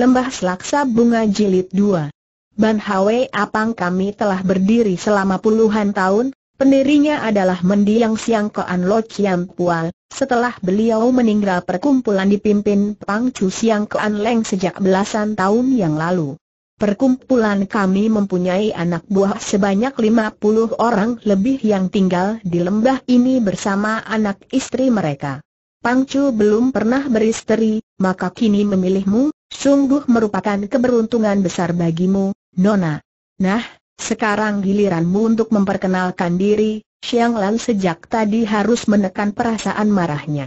Lembah Selaksa Bunga Jilid 2 Ban Hwe Apang kami telah berdiri selama puluhan tahun, pendirinya adalah mendiang Siang Koan Lo Chiam Pual, setelah beliau meninggal perkumpulan dipimpin Pang Chu Siang Koan Leng sejak belasan tahun yang lalu. Perkumpulan kami mempunyai anak buah sebanyak 50 orang lebih yang tinggal di lembah ini bersama anak istri mereka. Pangcu belum pernah beristeri, maka kini memilihmu, Sungguh merupakan keberuntungan besar bagimu, Nona. Nah, sekarang giliranmu untuk memperkenalkan diri, Xiang Lan sejak tadi harus menekan perasaan marahnya.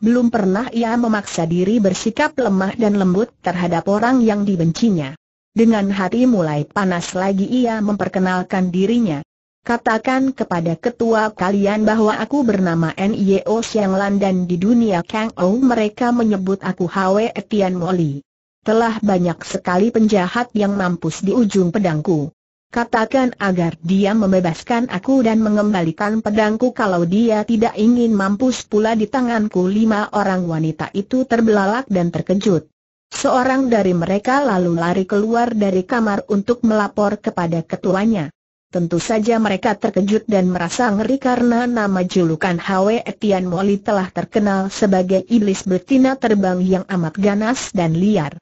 Belum pernah ia memaksa diri bersikap lemah dan lembut terhadap orang yang dibencinya. Dengan hati mulai panas lagi ia memperkenalkan dirinya. Katakan kepada ketua kalian bahwa aku bernama N.Y.O. Xianglan dan di dunia Kang Ou mereka menyebut aku Hwe Etian Moli telah banyak sekali penjahat yang mampus di ujung pedangku. Katakan agar dia membebaskan aku dan mengembalikan pedangku kalau dia tidak ingin mampus pula di tanganku lima orang wanita itu terbelalak dan terkejut. Seorang dari mereka lalu lari keluar dari kamar untuk melapor kepada ketuanya. Tentu saja mereka terkejut dan merasa ngeri karena nama julukan Hwe Etian Moli telah terkenal sebagai iblis betina terbang yang amat ganas dan liar.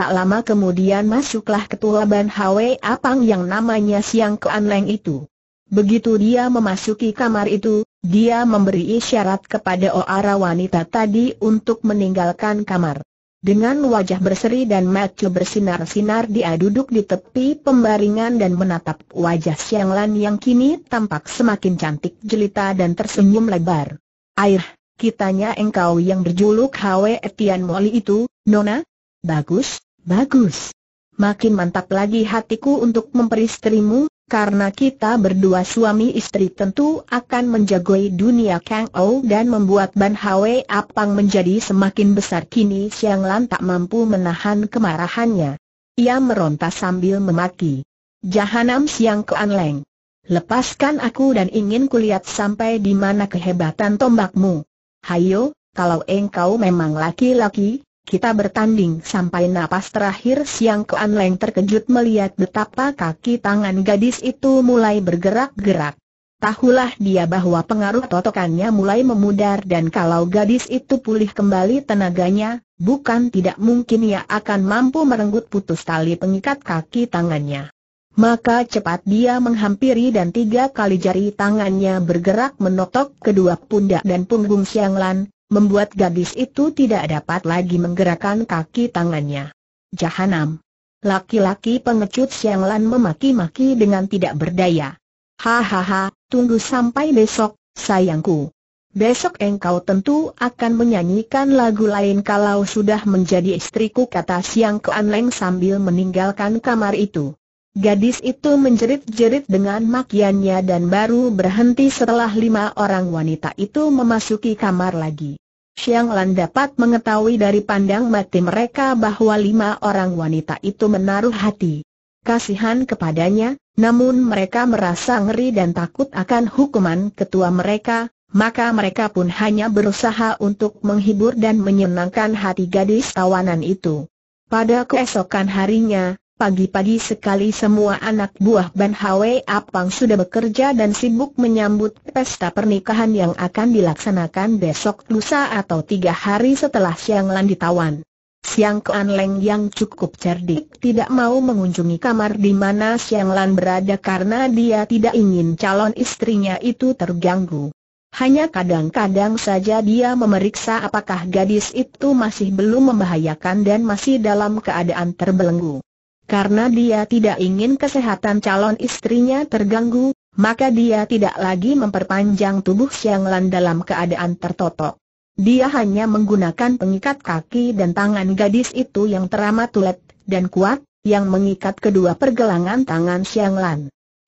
Tak lama kemudian masuklah ketua Ban Hwe Apang yang namanya Siang Kean Leng itu. Begitu dia memasuki kamar itu, dia memberi isyarat kepada oara wanita tadi untuk meninggalkan kamar. Dengan wajah berseri dan mata bersinar-sinar dia duduk di tepi pembaringan dan menatap wajah Siang Lan yang kini tampak semakin cantik jelita dan tersenyum lebar. Air, kitanya engkau yang berjuluk Hwe Etian Moli itu, Nona? Bagus, Bagus. Makin mantap lagi hatiku untuk memperistrimu, karena kita berdua suami istri tentu akan menjagoi dunia Kang Ou dan membuat Ban Hwe Apang menjadi semakin besar kini Siang Lan tak mampu menahan kemarahannya. Ia meronta sambil memaki. Jahanam Siang Kuan Leng. Lepaskan aku dan ingin kulihat sampai di mana kehebatan tombakmu. Hayo, kalau engkau memang laki-laki, kita bertanding sampai napas terakhir Siang Kuan Leng terkejut melihat betapa kaki tangan gadis itu mulai bergerak-gerak. Tahulah dia bahwa pengaruh totokannya mulai memudar dan kalau gadis itu pulih kembali tenaganya, bukan tidak mungkin ia akan mampu merenggut putus tali pengikat kaki tangannya. Maka cepat dia menghampiri dan tiga kali jari tangannya bergerak menotok kedua pundak dan punggung Siang Lan, membuat gadis itu tidak dapat lagi menggerakkan kaki tangannya. Jahanam. Laki-laki pengecut Siang Lan memaki-maki dengan tidak berdaya. Hahaha, tunggu sampai besok, sayangku. Besok engkau tentu akan menyanyikan lagu lain kalau sudah menjadi istriku kata Siang Kuan Leng sambil meninggalkan kamar itu. Gadis itu menjerit-jerit dengan makiannya dan baru berhenti setelah lima orang wanita itu memasuki kamar lagi. Xiang Lan dapat mengetahui dari pandang mati mereka bahwa lima orang wanita itu menaruh hati kasihan kepadanya, namun mereka merasa ngeri dan takut akan hukuman ketua mereka, maka mereka pun hanya berusaha untuk menghibur dan menyenangkan hati gadis tawanan itu. Pada keesokan harinya, Pagi-pagi sekali semua anak buah Ban Hwe Apang sudah bekerja dan sibuk menyambut pesta pernikahan yang akan dilaksanakan besok lusa atau tiga hari setelah Siang Lan ditawan. Siang Kuan Leng yang cukup cerdik tidak mau mengunjungi kamar di mana Siang Lan berada karena dia tidak ingin calon istrinya itu terganggu. Hanya kadang-kadang saja dia memeriksa apakah gadis itu masih belum membahayakan dan masih dalam keadaan terbelenggu karena dia tidak ingin kesehatan calon istrinya terganggu, maka dia tidak lagi memperpanjang tubuh Xiang Lan dalam keadaan tertotok. Dia hanya menggunakan pengikat kaki dan tangan gadis itu yang teramat tulet dan kuat, yang mengikat kedua pergelangan tangan Xiang Lan.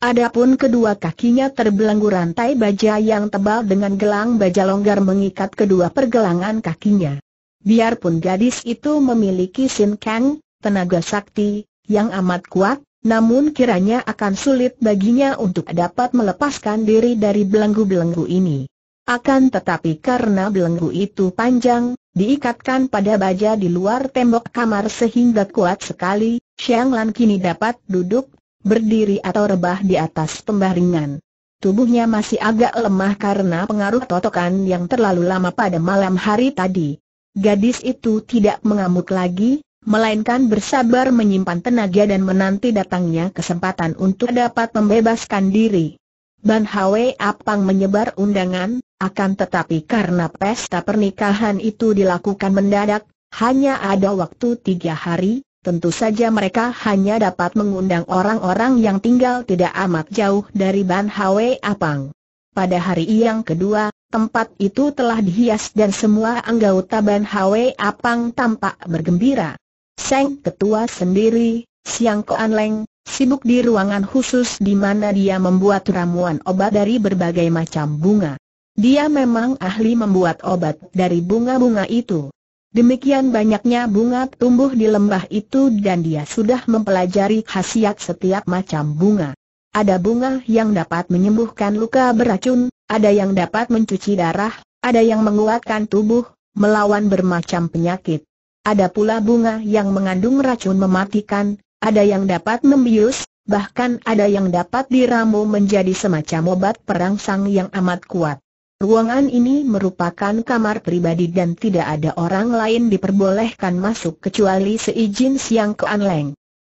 Adapun kedua kakinya terbelenggu rantai baja yang tebal dengan gelang baja longgar mengikat kedua pergelangan kakinya. Biarpun gadis itu memiliki Sin Kang, tenaga sakti, yang amat kuat, namun kiranya akan sulit baginya untuk dapat melepaskan diri dari belenggu-belenggu ini. Akan tetapi karena belenggu itu panjang, diikatkan pada baja di luar tembok kamar sehingga kuat sekali, Xiang Lan kini dapat duduk, berdiri atau rebah di atas pembaringan. Tubuhnya masih agak lemah karena pengaruh totokan yang terlalu lama pada malam hari tadi. Gadis itu tidak mengamuk lagi, melainkan bersabar menyimpan tenaga dan menanti datangnya kesempatan untuk dapat membebaskan diri. Ban Hwe Apang menyebar undangan, akan tetapi karena pesta pernikahan itu dilakukan mendadak, hanya ada waktu tiga hari, tentu saja mereka hanya dapat mengundang orang-orang yang tinggal tidak amat jauh dari Ban Hwe Apang. Pada hari yang kedua, tempat itu telah dihias dan semua anggota Ban Hwe Apang tampak bergembira. Seng Ketua sendiri, Siang Koan Leng, sibuk di ruangan khusus di mana dia membuat ramuan obat dari berbagai macam bunga. Dia memang ahli membuat obat dari bunga-bunga itu. Demikian banyaknya bunga tumbuh di lembah itu dan dia sudah mempelajari khasiat setiap macam bunga. Ada bunga yang dapat menyembuhkan luka beracun, ada yang dapat mencuci darah, ada yang menguatkan tubuh, melawan bermacam penyakit ada pula bunga yang mengandung racun mematikan, ada yang dapat membius, bahkan ada yang dapat diramu menjadi semacam obat perangsang yang amat kuat. Ruangan ini merupakan kamar pribadi dan tidak ada orang lain diperbolehkan masuk kecuali seizin Siang Kean Leng.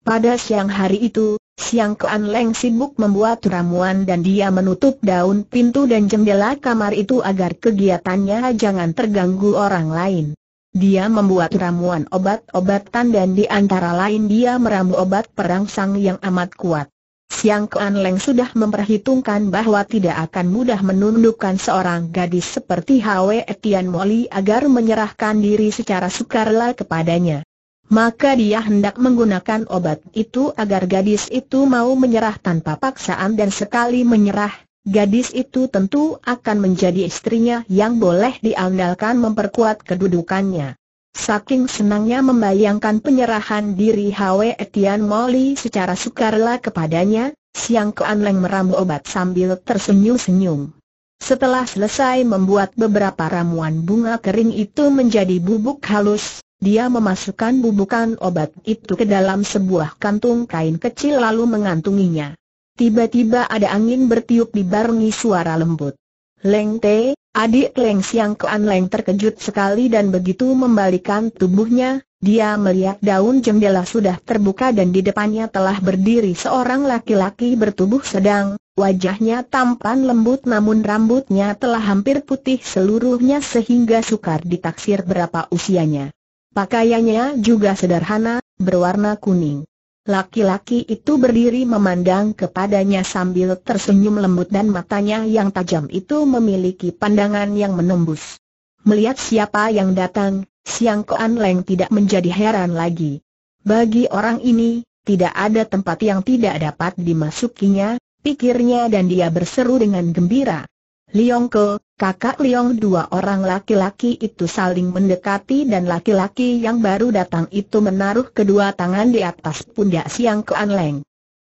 Pada siang hari itu, Siang Kean Leng sibuk membuat ramuan dan dia menutup daun pintu dan jendela kamar itu agar kegiatannya jangan terganggu orang lain. Dia membuat ramuan obat-obatan dan di antara lain dia meramu obat perangsang yang amat kuat. Siang Kuan Leng sudah memperhitungkan bahwa tidak akan mudah menundukkan seorang gadis seperti Hwe Etian Moli agar menyerahkan diri secara sukarela kepadanya. Maka dia hendak menggunakan obat itu agar gadis itu mau menyerah tanpa paksaan dan sekali menyerah, gadis itu tentu akan menjadi istrinya yang boleh diandalkan memperkuat kedudukannya. Saking senangnya membayangkan penyerahan diri Hwe Etian Moli secara sukarela kepadanya, Siang Kuan Leng meramu obat sambil tersenyum-senyum. Setelah selesai membuat beberapa ramuan bunga kering itu menjadi bubuk halus, dia memasukkan bubukan obat itu ke dalam sebuah kantung kain kecil lalu mengantunginya. Tiba-tiba ada angin bertiup dibarengi suara lembut. Leng Te, adik Leng Siang Kean Leng terkejut sekali dan begitu membalikan tubuhnya, dia melihat daun jendela sudah terbuka dan di depannya telah berdiri seorang laki-laki bertubuh sedang, wajahnya tampan lembut namun rambutnya telah hampir putih seluruhnya sehingga sukar ditaksir berapa usianya. Pakaiannya juga sederhana, berwarna kuning. Laki-laki itu berdiri memandang kepadanya sambil tersenyum lembut dan matanya yang tajam itu memiliki pandangan yang menembus. Melihat siapa yang datang, Siang Koan Leng tidak menjadi heran lagi. Bagi orang ini, tidak ada tempat yang tidak dapat dimasukinya, pikirnya dan dia berseru dengan gembira. Liong Ke, kakak Liong dua orang laki-laki itu saling mendekati dan laki-laki yang baru datang itu menaruh kedua tangan di atas pundak Siang ke An Leng.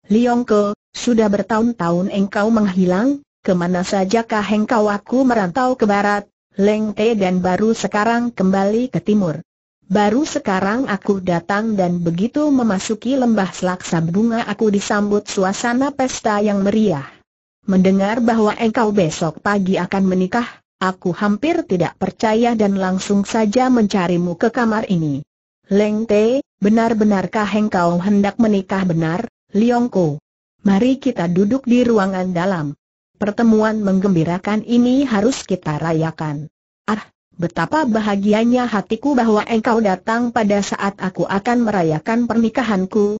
Liong Ke, sudah bertahun-tahun engkau menghilang, kemana sajakah engkau aku merantau ke barat, Leng Te dan baru sekarang kembali ke timur. Baru sekarang aku datang dan begitu memasuki lembah selaksa bunga aku disambut suasana pesta yang meriah. Mendengar bahwa engkau besok pagi akan menikah, aku hampir tidak percaya dan langsung saja mencarimu ke kamar ini. Leng Te, benar-benarkah engkau hendak menikah benar, Ko? Mari kita duduk di ruangan dalam. Pertemuan menggembirakan ini harus kita rayakan. Ah, betapa bahagianya hatiku bahwa engkau datang pada saat aku akan merayakan pernikahanku,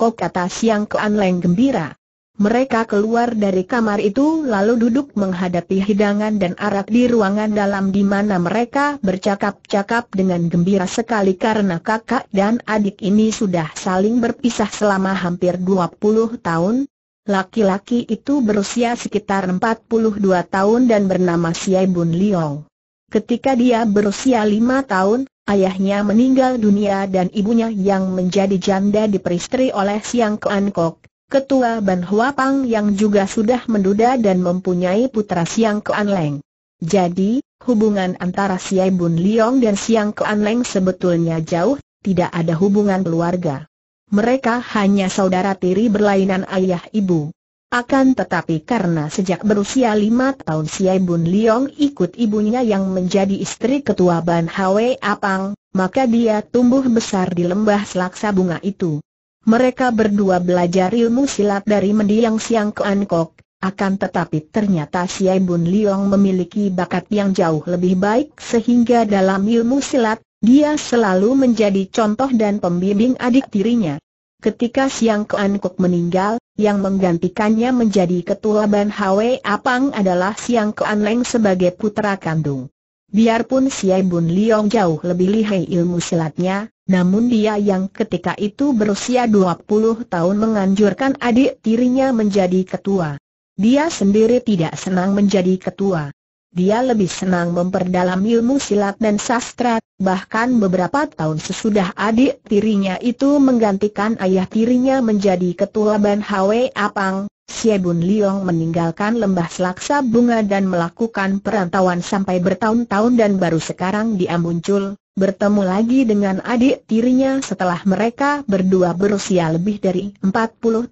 Ko kata Siang Kuan Leng gembira. Mereka keluar dari kamar itu lalu duduk menghadapi hidangan dan arak di ruangan dalam di mana mereka bercakap-cakap dengan gembira sekali karena kakak dan adik ini sudah saling berpisah selama hampir 20 tahun. Laki-laki itu berusia sekitar 42 tahun dan bernama Siai Bun Liong. Ketika dia berusia 5 tahun, ayahnya meninggal dunia dan ibunya yang menjadi janda diperistri oleh Siang Kean Kok ketua Ban Huapang yang juga sudah menduda dan mempunyai putra Siang Kean Leng. Jadi, hubungan antara Siai Bun Liong dan Siang Kean Leng sebetulnya jauh, tidak ada hubungan keluarga. Mereka hanya saudara tiri berlainan ayah ibu. Akan tetapi karena sejak berusia lima tahun Siai Bun Liong ikut ibunya yang menjadi istri ketua Ban Hwe Apang, maka dia tumbuh besar di lembah selaksa bunga itu. Mereka berdua belajar ilmu silat dari mendiang Siang ke ankok. akan tetapi ternyata Siai Bun Liong memiliki bakat yang jauh lebih baik sehingga dalam ilmu silat, dia selalu menjadi contoh dan pembimbing adik tirinya. Ketika Siang Kuan Kok meninggal, yang menggantikannya menjadi ketua Ban Hwe Apang adalah Siang Kuan Leng sebagai putra kandung. Biarpun Siai Bun Liong jauh lebih lihai ilmu silatnya, namun dia yang ketika itu berusia 20 tahun menganjurkan adik tirinya menjadi ketua. Dia sendiri tidak senang menjadi ketua. Dia lebih senang memperdalam ilmu silat dan sastra, bahkan beberapa tahun sesudah adik tirinya itu menggantikan ayah tirinya menjadi ketua Ban Hwe Apang, Siebun Liong meninggalkan lembah selaksa bunga dan melakukan perantauan sampai bertahun-tahun dan baru sekarang dia muncul, bertemu lagi dengan adik tirinya setelah mereka berdua berusia lebih dari 40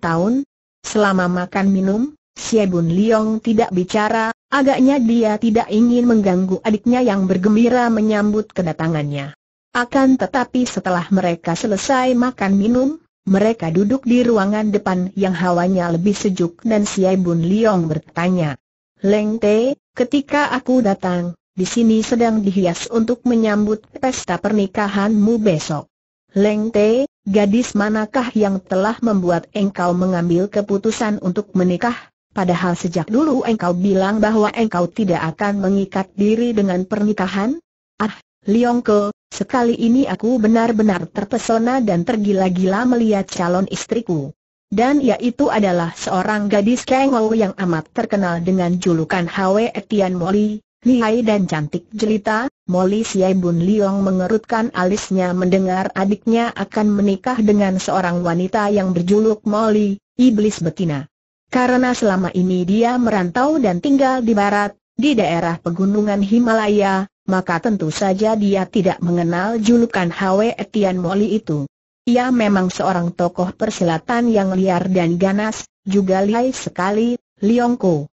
tahun. Selama makan minum, Siebun Liong tidak bicara, agaknya dia tidak ingin mengganggu adiknya yang bergembira menyambut kedatangannya. Akan tetapi setelah mereka selesai makan minum, mereka duduk di ruangan depan yang hawanya lebih sejuk dan Siebun Liong bertanya, Leng Te, ketika aku datang, di sini sedang dihias untuk menyambut pesta pernikahanmu besok. Leng Te, gadis manakah yang telah membuat engkau mengambil keputusan untuk menikah? Padahal sejak dulu engkau bilang bahwa engkau tidak akan mengikat diri dengan pernikahan? Ah, Ke, sekali ini aku benar-benar terpesona dan tergila-gila melihat calon istriku. Dan yaitu adalah seorang gadis kengol yang amat terkenal dengan julukan Hwe Etian Moli, Lihai dan cantik jelita, Molly Siai Bun Liong mengerutkan alisnya mendengar adiknya akan menikah dengan seorang wanita yang berjuluk Molly, Iblis Betina. Karena selama ini dia merantau dan tinggal di barat, di daerah pegunungan Himalaya, maka tentu saja dia tidak mengenal julukan Hwe Etian Molly itu. Ia memang seorang tokoh persilatan yang liar dan ganas, juga lihai sekali, Liongko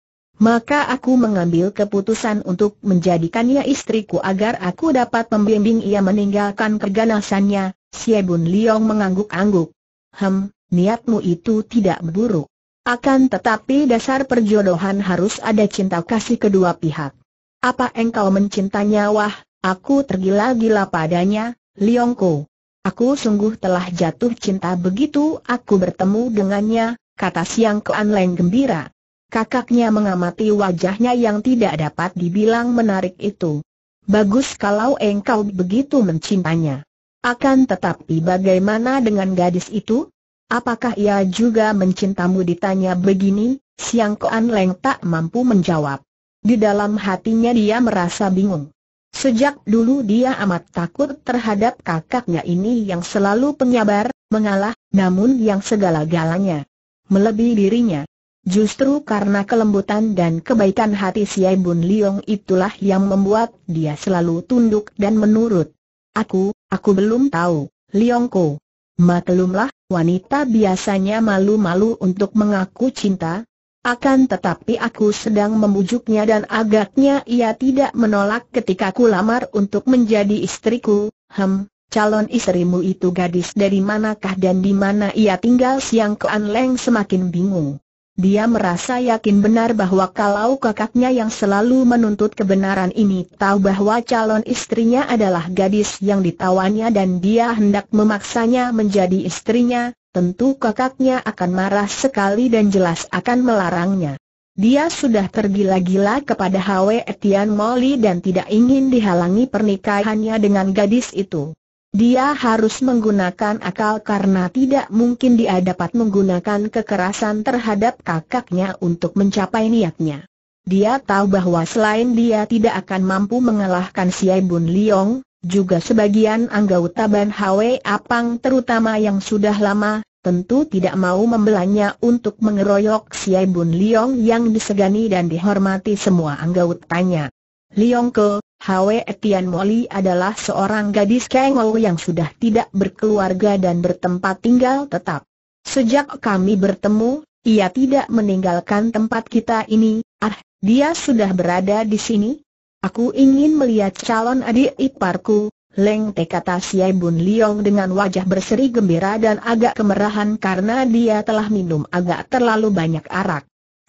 maka aku mengambil keputusan untuk menjadikannya istriku agar aku dapat membimbing ia meninggalkan keganasannya, Siebun Liong mengangguk-angguk. Hem, niatmu itu tidak buruk. Akan tetapi dasar perjodohan harus ada cinta kasih kedua pihak. Apa engkau mencintanya wah, aku tergila-gila padanya, Liongko. Aku sungguh telah jatuh cinta begitu aku bertemu dengannya, kata Siang Kean Leng gembira. Kakaknya mengamati wajahnya yang tidak dapat dibilang menarik itu. Bagus kalau engkau begitu mencintanya. Akan tetapi bagaimana dengan gadis itu? Apakah ia juga mencintamu ditanya begini? Siang Koan Leng tak mampu menjawab. Di dalam hatinya dia merasa bingung. Sejak dulu dia amat takut terhadap kakaknya ini yang selalu penyabar, mengalah, namun yang segala-galanya. Melebihi dirinya. Justru karena kelembutan dan kebaikan hati Siai Bun Liong itulah yang membuat dia selalu tunduk dan menurut. Aku, aku belum tahu, Liongko. Maklumlah, wanita biasanya malu-malu untuk mengaku cinta. Akan tetapi aku sedang membujuknya dan agaknya ia tidak menolak ketika aku lamar untuk menjadi istriku. Hem, calon istrimu itu gadis dari manakah dan di mana ia tinggal siang Koan Leng semakin bingung. Dia merasa yakin benar bahwa kalau kakaknya yang selalu menuntut kebenaran ini tahu bahwa calon istrinya adalah gadis yang ditawannya dan dia hendak memaksanya menjadi istrinya, tentu kakaknya akan marah sekali dan jelas akan melarangnya. Dia sudah tergila-gila kepada Hwe Etian Moli dan tidak ingin dihalangi pernikahannya dengan gadis itu. Dia harus menggunakan akal karena tidak mungkin dia dapat menggunakan kekerasan terhadap kakaknya untuk mencapai niatnya. Dia tahu bahwa selain dia tidak akan mampu mengalahkan si Bun Liong, juga sebagian anggota Ban Hwe Apang terutama yang sudah lama, tentu tidak mau membelanya untuk mengeroyok si Bun Liong yang disegani dan dihormati semua anggotanya. Liong Ke, Hwe Etian Moli adalah seorang gadis kengol yang sudah tidak berkeluarga dan bertempat tinggal tetap. Sejak kami bertemu, ia tidak meninggalkan tempat kita ini. Ah, dia sudah berada di sini? Aku ingin melihat calon adik iparku, Leng Te kata Siai Bun Liong dengan wajah berseri gembira dan agak kemerahan karena dia telah minum agak terlalu banyak arak.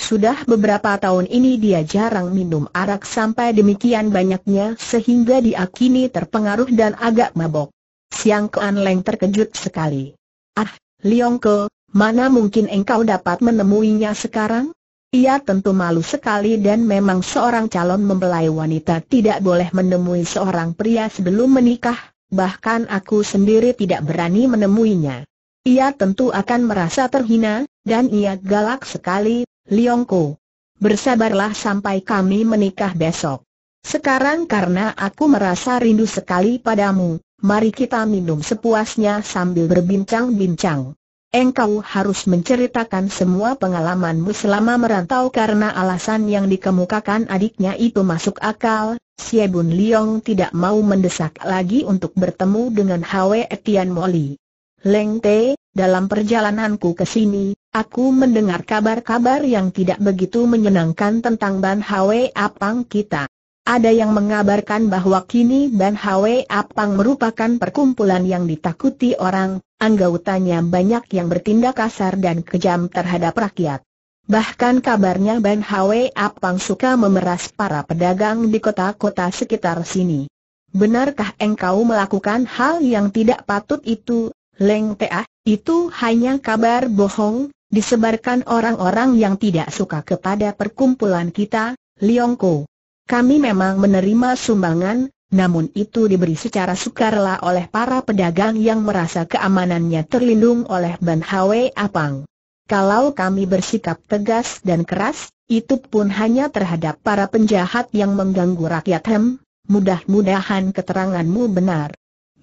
Sudah beberapa tahun ini dia jarang minum arak sampai demikian banyaknya sehingga dia kini terpengaruh dan agak mabok. Siang Kean Leng terkejut sekali. Ah, Liong Ke, mana mungkin engkau dapat menemuinya sekarang? Ia tentu malu sekali dan memang seorang calon mempelai wanita tidak boleh menemui seorang pria sebelum menikah, bahkan aku sendiri tidak berani menemuinya. Ia tentu akan merasa terhina, dan ia galak sekali, Liongko. Bersabarlah sampai kami menikah besok. Sekarang karena aku merasa rindu sekali padamu, mari kita minum sepuasnya sambil berbincang-bincang. Engkau harus menceritakan semua pengalamanmu selama merantau karena alasan yang dikemukakan adiknya itu masuk akal. Siebun Liong tidak mau mendesak lagi untuk bertemu dengan Hwe Etian Moli. Leng Te, dalam perjalananku ke sini, aku mendengar kabar-kabar yang tidak begitu menyenangkan tentang Ban Hwe Apang kita. Ada yang mengabarkan bahwa kini Ban Hwe Apang merupakan perkumpulan yang ditakuti orang, anggotanya banyak yang bertindak kasar dan kejam terhadap rakyat. Bahkan kabarnya Ban Hwe Apang suka memeras para pedagang di kota-kota sekitar sini. Benarkah engkau melakukan hal yang tidak patut itu, Leng Tea, itu hanya kabar bohong, disebarkan orang-orang yang tidak suka kepada perkumpulan kita, Liongko. Kami memang menerima sumbangan, namun itu diberi secara sukarela oleh para pedagang yang merasa keamanannya terlindung oleh Ban Hwe Apang. Kalau kami bersikap tegas dan keras, itu pun hanya terhadap para penjahat yang mengganggu rakyat Hem, mudah-mudahan keteranganmu benar.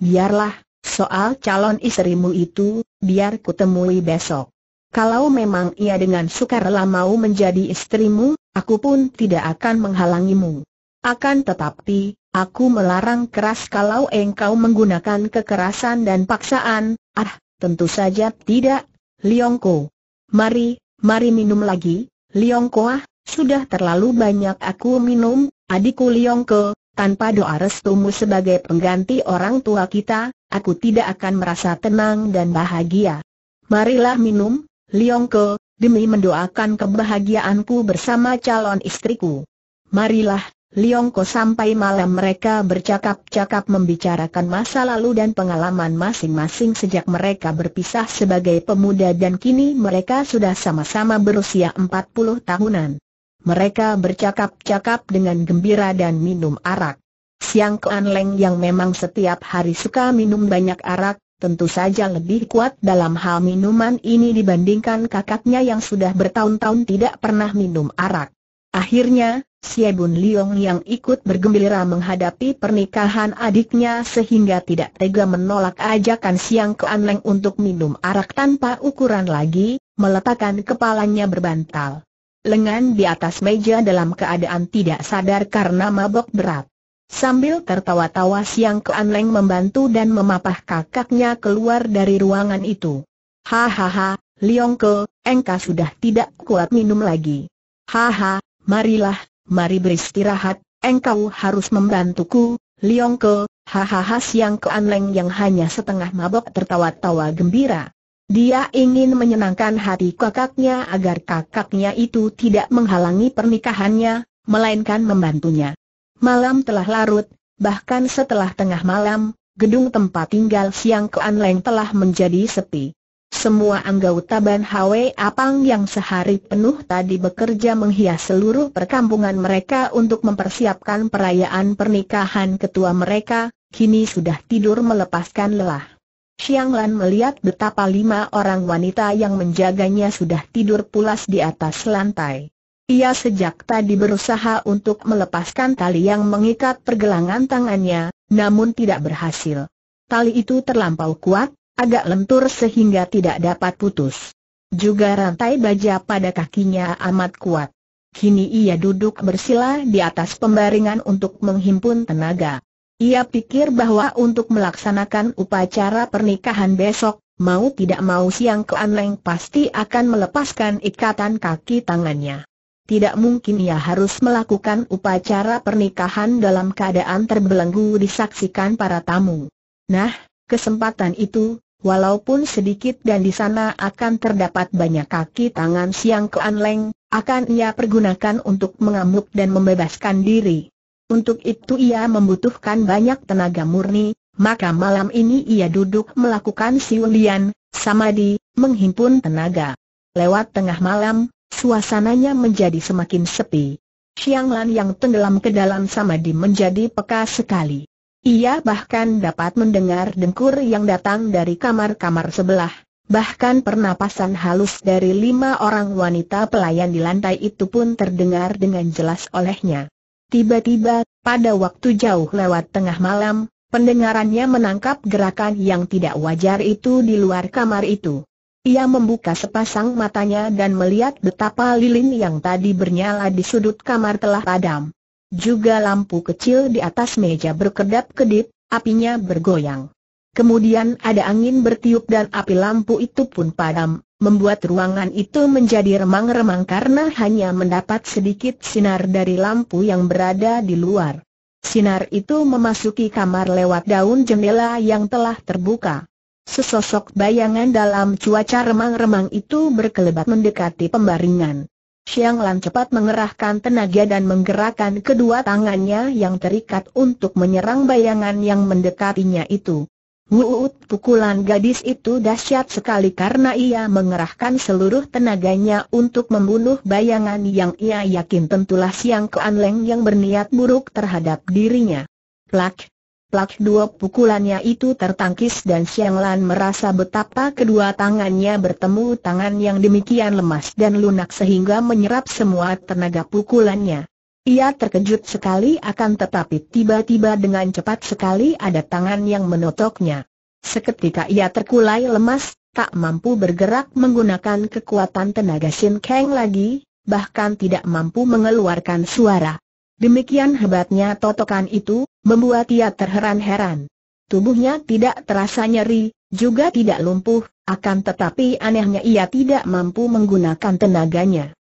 Biarlah, Soal calon istrimu itu, biar temui besok. Kalau memang ia dengan sukarela mau menjadi istrimu, aku pun tidak akan menghalangimu. Akan tetapi, aku melarang keras kalau engkau menggunakan kekerasan dan paksaan, ah, tentu saja tidak, Liongko. Mari, mari minum lagi, Liongko ah, sudah terlalu banyak aku minum, adikku Liongko, tanpa doa restumu sebagai pengganti orang tua kita, aku tidak akan merasa tenang dan bahagia. Marilah minum, Liongko, demi mendoakan kebahagiaanku bersama calon istriku. Marilah, Liongko sampai malam mereka bercakap-cakap membicarakan masa lalu dan pengalaman masing-masing sejak mereka berpisah sebagai pemuda dan kini mereka sudah sama-sama berusia 40 tahunan. Mereka bercakap-cakap dengan gembira dan minum arak. Siang Kean Leng yang memang setiap hari suka minum banyak arak, tentu saja lebih kuat dalam hal minuman ini dibandingkan kakaknya yang sudah bertahun-tahun tidak pernah minum arak. Akhirnya, Siebun Liong yang ikut bergembira menghadapi pernikahan adiknya sehingga tidak tega menolak ajakan Siang Kean Leng untuk minum arak tanpa ukuran lagi, meletakkan kepalanya berbantal lengan di atas meja dalam keadaan tidak sadar karena mabok berat. Sambil tertawa-tawa Siang ke Leng membantu dan memapah kakaknya keluar dari ruangan itu. Hahaha, Liong Ke, engkau sudah tidak kuat minum lagi. Haha, marilah, mari beristirahat, engkau harus membantuku, Liong Ke, hahaha Siang ke Leng yang hanya setengah mabok tertawa-tawa gembira. Dia ingin menyenangkan hati kakaknya agar kakaknya itu tidak menghalangi pernikahannya, melainkan membantunya. Malam telah larut, bahkan setelah tengah malam, gedung tempat tinggal Siang Kuan Leng telah menjadi sepi. Semua anggota Ban Hwe Apang yang sehari penuh tadi bekerja menghias seluruh perkampungan mereka untuk mempersiapkan perayaan pernikahan ketua mereka, kini sudah tidur melepaskan lelah. Xiang Lan melihat betapa lima orang wanita yang menjaganya sudah tidur pulas di atas lantai. Ia sejak tadi berusaha untuk melepaskan tali yang mengikat pergelangan tangannya, namun tidak berhasil. Tali itu terlampau kuat, agak lentur sehingga tidak dapat putus. Juga rantai baja pada kakinya amat kuat. Kini ia duduk bersila di atas pembaringan untuk menghimpun tenaga. Ia pikir bahwa untuk melaksanakan upacara pernikahan besok, mau tidak mau Siang ke Leng pasti akan melepaskan ikatan kaki tangannya. Tidak mungkin ia harus melakukan upacara pernikahan dalam keadaan terbelenggu disaksikan para tamu. Nah, kesempatan itu, walaupun sedikit dan di sana akan terdapat banyak kaki tangan Siang ke Leng, akan ia pergunakan untuk mengamuk dan membebaskan diri. Untuk itu ia membutuhkan banyak tenaga murni, maka malam ini ia duduk melakukan siulian, samadi, menghimpun tenaga. Lewat tengah malam, suasananya menjadi semakin sepi. Xianglan yang tenggelam ke dalam samadi menjadi peka sekali. Ia bahkan dapat mendengar dengkur yang datang dari kamar-kamar sebelah. Bahkan pernapasan halus dari lima orang wanita pelayan di lantai itu pun terdengar dengan jelas olehnya. Tiba-tiba, pada waktu jauh lewat tengah malam, pendengarannya menangkap gerakan yang tidak wajar itu di luar kamar itu. Ia membuka sepasang matanya dan melihat betapa lilin yang tadi bernyala di sudut kamar telah padam. Juga lampu kecil di atas meja berkedap-kedip, apinya bergoyang. Kemudian ada angin bertiup dan api lampu itu pun padam, membuat ruangan itu menjadi remang-remang karena hanya mendapat sedikit sinar dari lampu yang berada di luar. Sinar itu memasuki kamar lewat daun jendela yang telah terbuka. Sesosok bayangan dalam cuaca remang-remang itu berkelebat mendekati pembaringan. Xiang Lan cepat mengerahkan tenaga dan menggerakkan kedua tangannya yang terikat untuk menyerang bayangan yang mendekatinya itu. Wuut pukulan gadis itu dahsyat sekali karena ia mengerahkan seluruh tenaganya untuk membunuh bayangan yang ia yakin tentulah Siang keanleng Leng yang berniat buruk terhadap dirinya. Plak! Plak dua pukulannya itu tertangkis dan Siang Lan merasa betapa kedua tangannya bertemu tangan yang demikian lemas dan lunak sehingga menyerap semua tenaga pukulannya. Ia terkejut sekali akan tetapi tiba-tiba dengan cepat sekali ada tangan yang menotoknya. Seketika ia terkulai lemas, tak mampu bergerak menggunakan kekuatan tenaga Shin Kang lagi, bahkan tidak mampu mengeluarkan suara. Demikian hebatnya totokan itu, membuat ia terheran-heran. Tubuhnya tidak terasa nyeri, juga tidak lumpuh, akan tetapi anehnya ia tidak mampu menggunakan tenaganya.